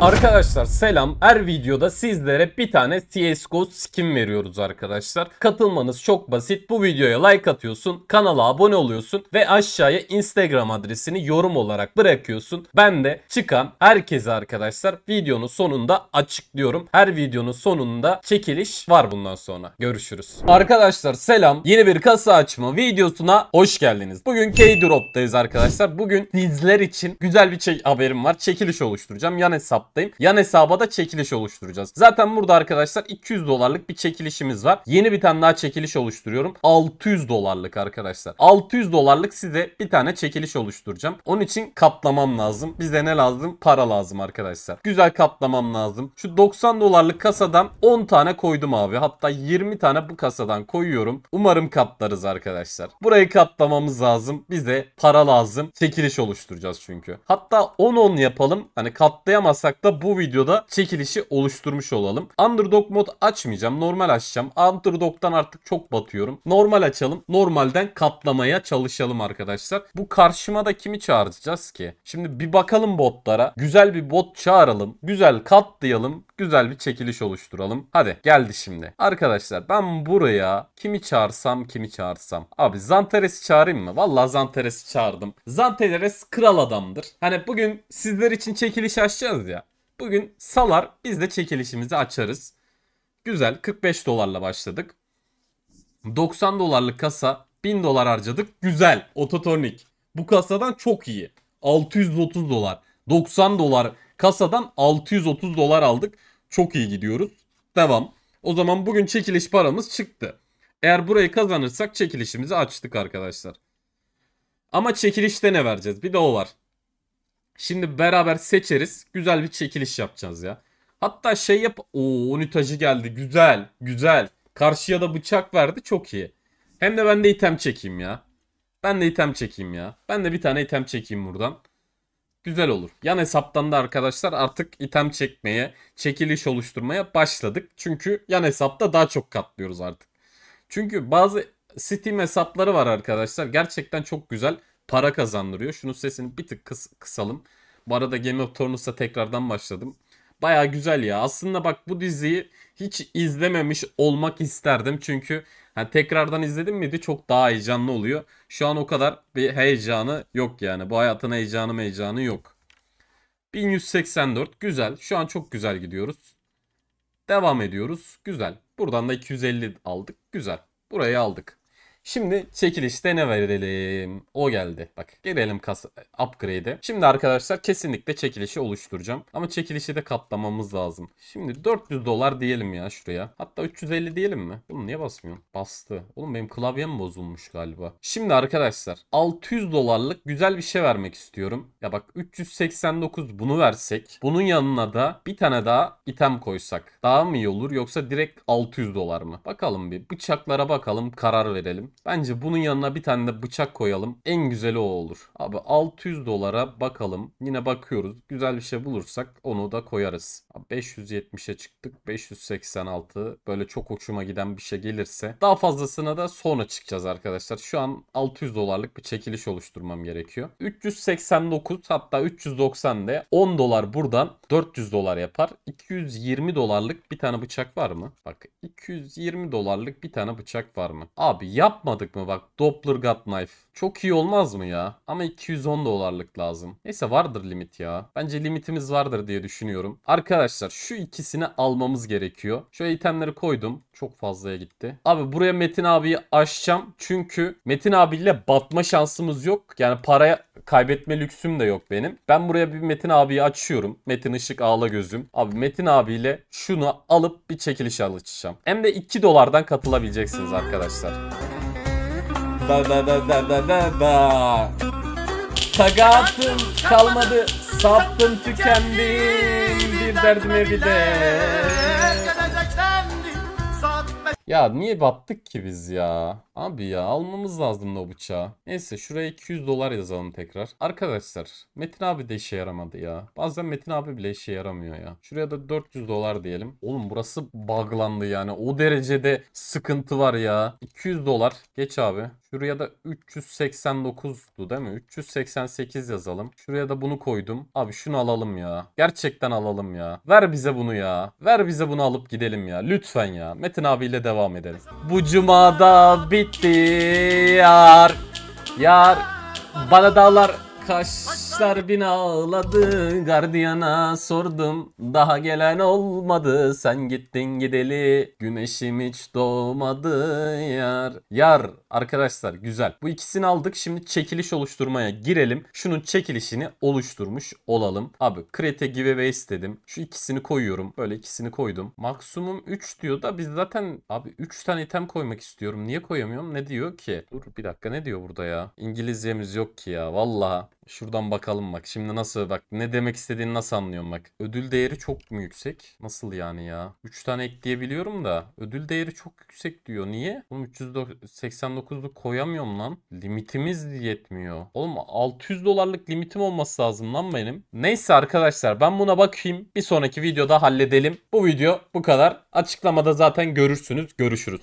Arkadaşlar selam. Her videoda sizlere bir tane CSGO skin veriyoruz arkadaşlar. Katılmanız çok basit. Bu videoya like atıyorsun, kanala abone oluyorsun ve aşağıya Instagram adresini yorum olarak bırakıyorsun. Ben de çıkan herkese arkadaşlar videonun sonunda açıklıyorum. Her videonun sonunda çekiliş var bundan sonra. Görüşürüz. Arkadaşlar selam. Yeni bir kasa açma videosuna hoş geldiniz. Bugün K-Drop'tayız arkadaşlar. Bugün sizler için güzel bir şey haberim var. Çekiliş oluşturacağım. yani hesap hesaptayım. Yan hesaba da çekiliş oluşturacağız. Zaten burada arkadaşlar 200 dolarlık bir çekilişimiz var. Yeni bir tane daha çekiliş oluşturuyorum. 600 dolarlık arkadaşlar. 600 dolarlık size bir tane çekiliş oluşturacağım. Onun için katlamam lazım. Bize ne lazım? Para lazım arkadaşlar. Güzel katlamam lazım. Şu 90 dolarlık kasadan 10 tane koydum abi. Hatta 20 tane bu kasadan koyuyorum. Umarım katlarız arkadaşlar. Burayı katlamamız lazım. Bize para lazım. Çekiliş oluşturacağız çünkü. Hatta 10-10 yapalım. Hani katlayamazsak olarak da bu videoda çekilişi oluşturmuş olalım. Underdog mod açmayacağım. Normal açacağım. Underdog'dan artık çok batıyorum. Normal açalım. Normalden katlamaya çalışalım arkadaşlar. Bu karşıma da kimi çağıracağız ki? Şimdi bir bakalım botlara. Güzel bir bot çağıralım. Güzel katlayalım. Güzel bir çekiliş oluşturalım. Hadi geldi şimdi. Arkadaşlar ben buraya kimi çağırsam kimi çağırsam. Abi Zanteres'i çağırayım mı? Vallahi Zanteres'i çağırdım. Zanteres kral adamdır. Hani bugün sizler için çekiliş açacağız ya. Bugün salar biz de çekilişimizi açarız. Güzel 45 dolarla başladık. 90 dolarlık kasa 1000 dolar harcadık. Güzel ototornik. Bu kasadan çok iyi. 630 dolar. 90 dolar kasadan 630 dolar aldık. Çok iyi gidiyoruz. Devam. O zaman bugün çekiliş paramız çıktı. Eğer burayı kazanırsak çekilişimizi açtık arkadaşlar. Ama çekilişte ne vereceğiz? Bir de o var. Şimdi beraber seçeriz. Güzel bir çekiliş yapacağız ya. Hatta şey yap... Oo unitajı geldi. Güzel. Güzel. Karşıya da bıçak verdi. Çok iyi. Hem de ben de item çekeyim ya. Ben de item çekeyim ya. Ben de bir tane item çekeyim buradan. Güzel olur. Yan hesaptan da arkadaşlar artık item çekmeye, çekiliş oluşturmaya başladık. Çünkü yan hesapta daha çok katlıyoruz artık. Çünkü bazı Steam hesapları var arkadaşlar. Gerçekten çok güzel para kazandırıyor. Şunu sesini bir tık kıs kısalım. Bu arada Game of Thrones'a tekrardan başladım. Baya güzel ya. Aslında bak bu diziyi hiç izlememiş olmak isterdim. Çünkü hani tekrardan izledim miydi çok daha heyecanlı oluyor. Şu an o kadar bir heyecanı yok yani. Bu hayatın heyecanı heyecanı yok. 1184 güzel. Şu an çok güzel gidiyoruz. Devam ediyoruz. Güzel. Buradan da 250 aldık. Güzel. Burayı aldık. Şimdi çekilişte ne verelim? O geldi. Bak gelelim kas upgrade'e. Şimdi arkadaşlar kesinlikle çekilişi oluşturacağım. Ama çekilişi de katlamamız lazım. Şimdi 400 dolar diyelim ya şuraya. Hatta 350 diyelim mi? Oğlum niye basmıyorum? Bastı. Oğlum benim klavyem bozulmuş galiba. Şimdi arkadaşlar 600 dolarlık güzel bir şey vermek istiyorum. Ya bak 389 bunu versek. Bunun yanına da bir tane daha item koysak. Daha mı iyi olur yoksa direkt 600 dolar mı? Bakalım bir bıçaklara bakalım karar verelim. Bence bunun yanına bir tane de bıçak koyalım. En güzeli o olur. Abi 600 dolara bakalım. Yine bakıyoruz. Güzel bir şey bulursak onu da koyarız. 570'e çıktık. 586 böyle çok hoşuma giden bir işe gelirse daha fazlasına da sonra çıkacağız arkadaşlar. Şu an 600 dolarlık bir çekiliş oluşturmam gerekiyor. 389 hatta 390 de 10 dolar buradan 400 dolar yapar. 220 dolarlık bir tane bıçak var mı? Bak 220 dolarlık bir tane bıçak var mı? Abi yapmadık mı bak Doppler God Knife. Çok iyi olmaz mı ya? Ama 210 dolarlık lazım. Neyse vardır limit ya. Bence limitimiz vardır diye düşünüyorum. Arkadaşlar şu ikisini almamız gerekiyor. Şöyle itemleri koydum. Çok fazla oraya gitti. Abi buraya Metin abiyi aşacağım. Çünkü Metin abiyle batma şansımız yok. Yani paraya kaybetme lüksüm de yok benim. Ben buraya bir Metin abiyi açıyorum. Metin ışık ağla gözüm. Abi Metin abiyle şunu alıp bir çekiliş alışacağım. Hem de 2 dolardan katılabileceksiniz arkadaşlar. Da da da da da da da. Takatım kalmadı, saptım tükendim, bir derdime bir de. Ya niye battık ki biz ya? Abi ya almamız lazım o bıçağı. Neyse şuraya 200 dolar yazalım tekrar. Arkadaşlar Metin abi de işe yaramadı ya. Bazen Metin abi bile işe yaramıyor ya. Şuraya da 400 dolar diyelim. Oğlum burası bağlandı yani. O derecede sıkıntı var ya. 200 dolar. Geç abi. Şuraya da 389'du değil mi? 388 yazalım. Şuraya da bunu koydum. Abi şunu alalım ya. Gerçekten alalım ya. Ver bize bunu ya. Ver bize bunu alıp gidelim ya. Lütfen ya. Metin abiyle devam edelim. Bu cumada bir gitti yar. Yar bana dağlar Kaşlar bin ağladı gardiyana sordum Daha gelen olmadı sen gittin gideli Güneşim hiç doğmadı yar Yar arkadaşlar güzel bu ikisini aldık şimdi çekiliş oluşturmaya girelim Şunun çekilişini oluşturmuş olalım Abi krete giveaway istedim şu ikisini koyuyorum böyle ikisini koydum Maksimum 3 diyor da biz zaten abi 3 tane item koymak istiyorum niye koyamıyorum ne diyor ki Dur bir dakika ne diyor burada ya İngilizcemiz yok ki ya vallahi Şuradan bakalım bak. Şimdi nasıl bak ne demek istediğini nasıl anlıyorum bak. Ödül değeri çok mu yüksek? Nasıl yani ya? 3 tane ekleyebiliyorum da. Ödül değeri çok yüksek diyor. Niye? Oğlum 389'luk koyamıyorum lan. Limitimiz yetmiyor. Oğlum 600 dolarlık limitim olması lazım lan benim. Neyse arkadaşlar ben buna bakayım. Bir sonraki videoda halledelim. Bu video bu kadar. Açıklamada zaten görürsünüz. Görüşürüz.